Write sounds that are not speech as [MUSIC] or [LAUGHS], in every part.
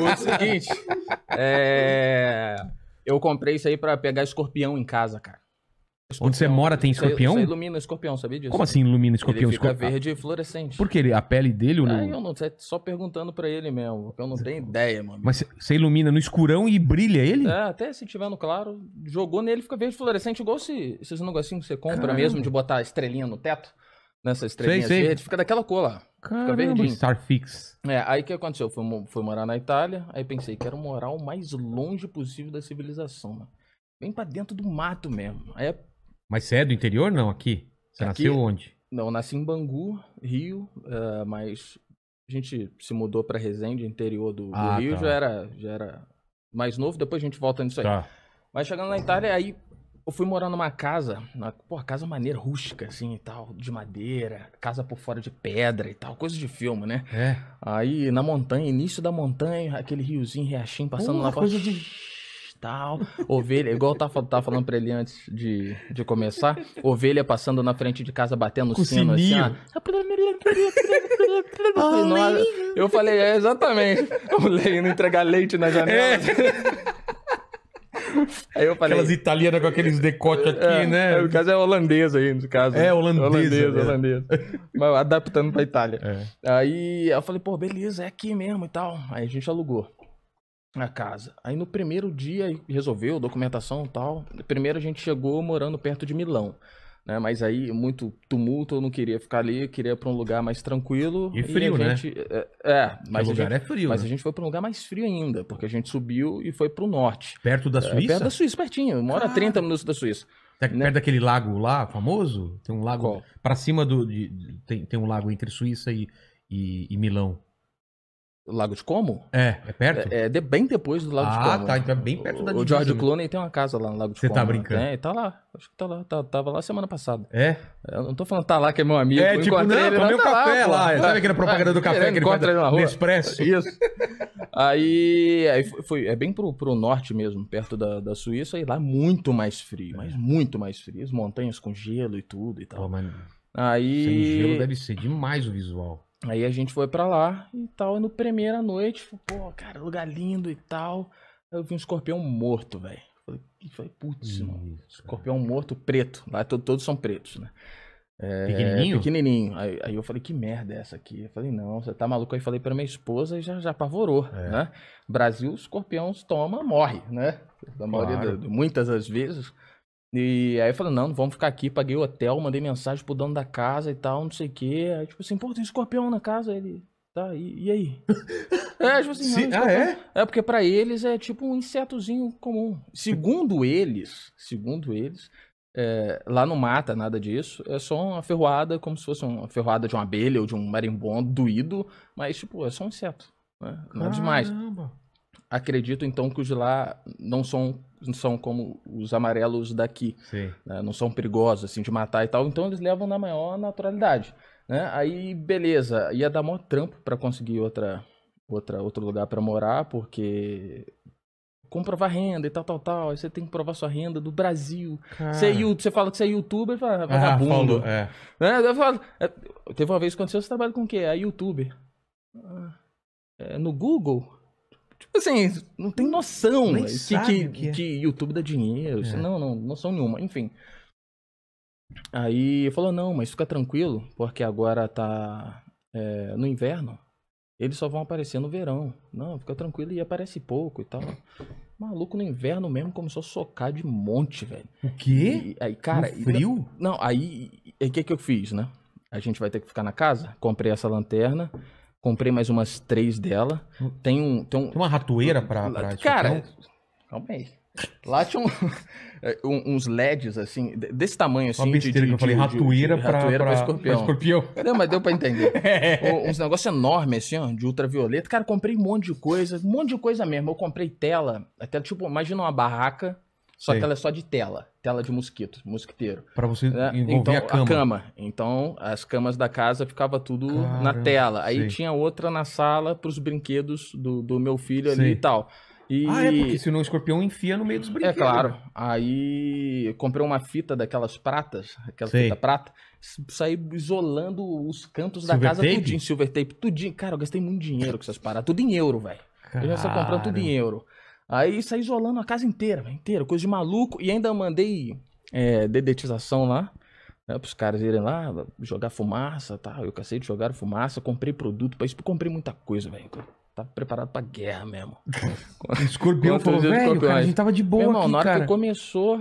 o seguinte, é... eu comprei isso aí para pegar escorpião em casa, cara. Escorpião. Onde você mora tem escorpião? Isso, ilumina escorpião, sabia disso? Como assim ilumina escorpião? Ele fica escorpião? verde e fluorescente. Por que a pele dele? Ou... Ah, eu não sei, é só perguntando pra ele mesmo, eu não tenho ideia, mano. Mas você ilumina no escurão e brilha ele? É, até se tiver no claro, jogou nele, fica verde fluorescente, igual se, esses negocinhos que você compra Caramba. mesmo, de botar estrelinha no teto nessa estrelinha sei, verde, fica daquela cor lá. Caramba, fica verdinho. Starfix. É, aí o que aconteceu? Fui, fui morar na Itália, aí pensei, quero morar o mais longe possível da civilização, mano. Bem pra dentro do mato mesmo. Aí, é Mas você é do interior, não, aqui? Você aqui, nasceu onde? Não, eu nasci em Bangu, Rio, uh, mas a gente se mudou pra Resende, interior do, ah, do Rio, tá. já, era, já era mais novo, depois a gente volta nisso aí. Tá. Mas chegando na Itália, aí eu fui morar numa casa, uma, pô, casa maneira, rústica, assim e tal, de madeira, casa por fora de pedra e tal, coisa de filme, né? É. Aí na montanha, início da montanha, aquele riozinho, riachinho passando lá fora. Coisa de tal. Ovelha, igual eu tava, tava falando pra ele antes de, de começar, ovelha passando na frente de casa, batendo o sino assim, sininho. assim, ó. [LAUGHS] eu falei, é, exatamente. [LAUGHS] O leite, não entregar leite na janela. É. [LAUGHS] Aí eu falei. Aquelas italianas com aqueles decotes é, aqui, né? é, né? No caso é holandesa aí, no caso. É, holandesa. Holandesa, é. holandesa. Mas adaptando pra Itália. É. Aí eu falei, pô, beleza, é aqui mesmo e tal. Aí a gente alugou a casa. Aí no primeiro dia resolveu documentação e tal. Primeiro a gente chegou morando perto de Milão né? Mas aí muito tumulto, eu não queria ficar ali, queria para um lugar mais tranquilo. E frio, e né? gente, né? É, é, é mas o lugar gente, é frio. Mas né? a gente foi para um lugar mais frio ainda, porque a gente subiu e foi para o norte. Perto da é, Suíça? É, perto da Suíça, pertinho. Mora ah. 30 minutos da Suíça. Tá né? Perto daquele lago lá, famoso? Tem um lago para cima do de, tem, tem um lago entre Suíça e, e, e Milão. Lago de Como? É, é perto? É, é bem depois do Lago ah, de Como. Ah, tá, então é bem perto da O, o George Clooney tem uma casa lá no Lago de Você tá Como. Você né? tá brincando? Né? tá lá, acho que tá lá, tá, tava lá semana passada. É? Eu não tô falando tá lá que é meu amigo. É, eu tipo, não, ele, tomei um tá café lá, lá. sabe é. aquela propaganda é, do café que ele encontra ele na rua? Expresso. Isso. aí, aí foi, foi, é bem pro, pro norte mesmo, perto da, da Suíça, e lá é muito mais frio, mas é. muito mais frio. As montanhas com gelo e tudo e tal. Pô, mas... Aí... Sem gelo deve ser demais o visual. Aí a gente foi para lá e tal, e no primeira noite, pô, cara, lugar lindo e tal. eu vi um escorpião morto, velho. Falei, putz, mano. Escorpião morto preto. Lá todos são pretos, né? É, pequenininho? Pequenininho. Aí, aí, eu falei, que merda é essa aqui? Eu falei, não, você tá maluco? Aí falei pra minha esposa e já, já apavorou, é. né? Brasil, escorpião toma, morre, né? Da maioria, claro. de, muitas das vezes. E aí eu falei, não, vamos ficar aqui, paguei o hotel, mandei mensagem pro dono da casa e tal, não sei o quê. Aí, tipo assim, pô, tem escorpião na casa, ele. Tá, e, e aí? [LAUGHS] é, tipo assim, Se, ah, é? é porque para eles é tipo um insetozinho comum. Segundo eles, segundo eles, é, lá não mata nada disso, é só uma ferroada, como se fosse uma ferroada de uma abelha ou de um marimbondo doído, mas tipo, é só um inseto. Né? Nada é demais acredito então que os de lá não são não são como os amarelos daqui, né? não são perigosos assim de matar e tal, então eles levam na maior naturalidade, né? Aí beleza, ia dar mó trampo para conseguir outra outra outro lugar para morar, porque comprovar renda e tal, tal, tal. Aí você tem que provar sua renda do Brasil. Você, é, você fala que você é youtuber, fala, Ah, é. Né? Eu falo, é, teve uma vez que aconteceu, você trabalha com o quê? É youtuber. Ah, é, no Google? Assim, não tem noção Nem que, que, que, é. que, YouTube dá dinheiro. É. Não, não, noção nenhuma. Enfim. Aí falou, não, mas fica tranquilo, porque agora tá é, no inverno, eles só vão aparecer no verão. Não, fica tranquilo e aparece pouco e tal. Maluco no inverno mesmo começou a socar de monte, velho. O quê? E, aí, cara. No frio? E, não, aí. O que, que eu fiz, né? A gente vai ter que ficar na casa. Comprei essa lanterna. Comprei mais umas três dela. Tem um. Tem, um... tem uma ratoeira pra. pra cara, calma aí. Lá tinha um, [LAUGHS] uns LEDs, assim, desse tamanho, assim. Uma besteira de, que eu falei, de, ratoeira, de, pra, ratoeira pra, pra, escorpião. Pra escorpião. Não, mas deu pra entender. é. [LAUGHS] Uns negócios enormes, assim, ó, de ultravioleta. Cara, comprei um monte de coisa, um monte de coisa mesmo. Eu comprei tela, até tipo, imagina uma barraca só Sei. que ela é só de tela, tela de mosquito, mosquiteiro. Para você né? envolver então, a, cama. a cama. Então, as camas da casa ficava tudo na tela. Aí tinha outra na sala para os brinquedos do, do meu filho ali e tal. E... Ah, é porque senão o escorpião enfia no meio dos é, brinquedos. É claro. Aí eu comprei uma fita daquelas pratas, aquela Sei. fita prata, saí isolando os cantos silver da casa tape? tudinho, silver tape, tudinho. Cara, eu gastei muito dinheiro com essas paradas, tudo em euro, velho. Eu já estou comprando tudo em euro. Aí saí isolando a casa inteira, inteira, coisa de maluco. E ainda mandei é, dedetização lá, né, pros caras irem lá jogar fumaça tal. Tá? Eu cansei de jogar fumaça, comprei produto pra isso, comprei muita coisa, velho. tava preparado pra guerra mesmo. [LAUGHS] escorpião falou, velho, cara, a gente tava de boa Meu irmão, aqui, na hora cara. que começou,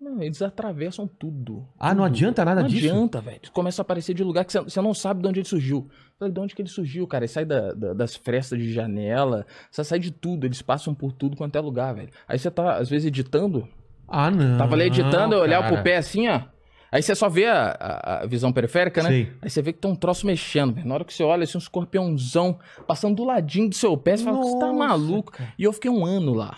não, eles atravessam tudo. Ah, tudo. não adianta nada não disso? Não adianta, velho. Começa a aparecer de lugar que você não sabe de onde ele surgiu. Falei, de onde que ele surgiu, cara? Ele sai da, da, das frestas de janela, você sai de tudo, eles passam por tudo quanto é lugar, velho. Aí você tá, às vezes, editando. Ah, não. Tava ali editando, eu olhava pro pé assim, ó. Aí você só vê a, a, a visão periférica, né? Sim. Aí você vê que tem um troço mexendo. Na hora que você olha, assim, um escorpiãozão passando do ladinho do seu pé, você Nossa, fala que você tá maluco. E eu fiquei um ano lá.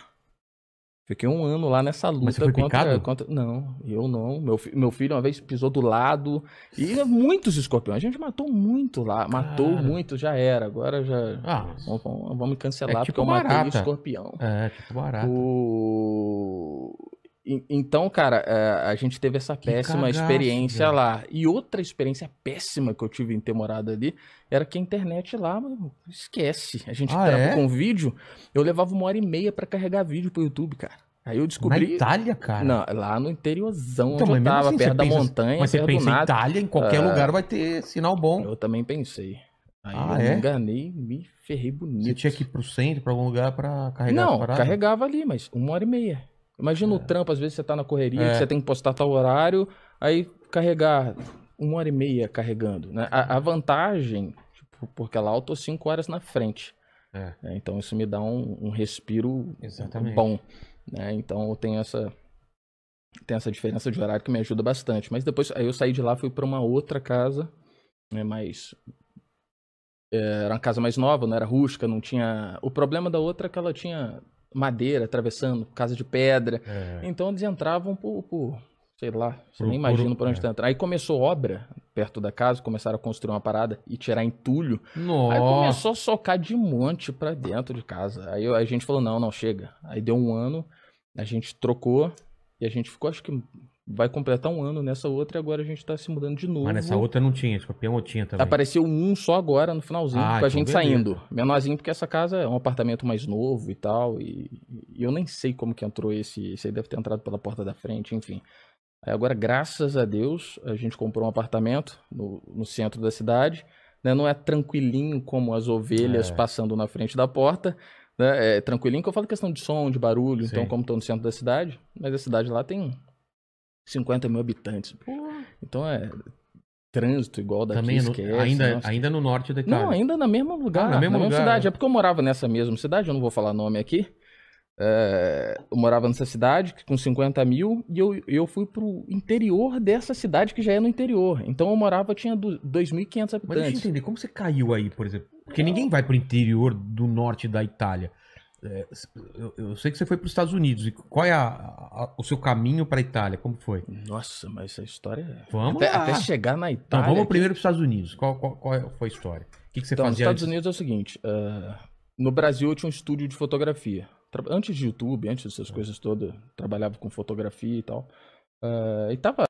Fiquei um ano lá nessa luta. Mas você foi contra, picado? Contra... Não, eu não. Meu, fi... meu filho uma vez pisou do lado. E muitos escorpiões. A gente matou muito lá. Matou Cara. muito, já era. Agora já. Ah, vamos, vamos, cancelar é tipo porque eu barata. matei o escorpião. É, tipo barato. O... Então, cara, é, a gente teve essa péssima cagaço, experiência lá. E outra experiência péssima que eu tive em ter morado ali era que a internet lá, mano, esquece. A gente ah, é? com vídeo, eu levava uma hora e meia para carregar vídeo pro YouTube, cara. Aí eu descobri. Na Itália, cara? Não, é lá no interiorzão, então, onde eu tava, assim, perto da pensa, montanha. Mas você pensa em Itália, em qualquer é. lugar vai ter sinal bom. Eu também pensei. Aí ah, eu é? me enganei, me ferrei bonito. Você tinha que ir pro centro, pra algum lugar, pra carregar Não, carregava ali, mas uma hora e meia. Imagina é. o trampo, às vezes você tá na correria, é. você tem que postar tal horário, aí carregar uma hora e meia carregando, né? A, a vantagem, tipo, porque lá eu tô cinco horas na frente. É. Né? Então isso me dá um, um respiro Exatamente. bom, né? Então eu tenho essa tem essa diferença de horário que me ajuda bastante. Mas depois aí eu saí de lá, fui para uma outra casa, né? Mas eh, era uma casa mais nova, não era rústica, não tinha. O problema da outra é que ela tinha madeira, atravessando casa de pedra. É. Então eles entravam por, por sei lá, por, nem imagino por onde é. tá Aí começou obra perto da casa, começaram a construir uma parada e tirar entulho. Nossa. Aí começou a socar de monte para dentro de casa. Aí a gente falou: não, não, chega. Aí deu um ano, a gente trocou e a gente ficou, acho que vai completar um ano nessa outra e agora a gente tá se mudando de novo. Mas nessa outra não tinha, escorpião tipo, ou tinha também? Apareceu um só agora no finalzinho, ah, com a então gente beleza. saindo. Menorzinho, porque essa casa é um apartamento mais novo e tal. E, e, eu nem sei como que entrou esse. Esse aí deve ter entrado pela porta da frente, enfim. Aí agora, graças a Deus, a gente comprou um apartamento no, no centro da cidade. Né? Não é tranquilinho como as ovelhas é. passando na frente da porta. Né? É tranquilinho que eu falo questão de som, de barulho, então Sim. então como estou no centro da cidade, mas a cidade lá tem 50 mil habitantes. Então é trânsito igual daqui, Também esquece, no, ainda, ainda no norte da Itália. Não, ainda no mesmo lugar, ah, na, na mesma cidade. É porque eu morava nessa mesma cidade, eu não vou falar nome aqui. É, eu morava nessa cidade com 50 mil e eu, eu fui pro interior dessa cidade que já é no interior. Então eu morava, tinha 2.500 habitantes. Mas deixa eu entender, como você caiu aí, por exemplo? Porque ninguém vai pro interior do norte da Itália. É, eu, eu, sei que você foi para os Estados Unidos. E qual é a, a, o seu caminho para a Itália? Como foi? Nossa, mas essa história. É vamos até, até chegar na então, Itália. Então vamos aqui. primeiro para os Estados Unidos. Qual, qual, qual, é, foi a história? O que, que você então, fazia? Nos Estados antes? Unidos é o seguinte: uh, no Brasil eu tinha um estúdio de fotografia. antes de YouTube, antes dessas é. coisas todas, trabalhava com fotografia e tal. Uh, e tava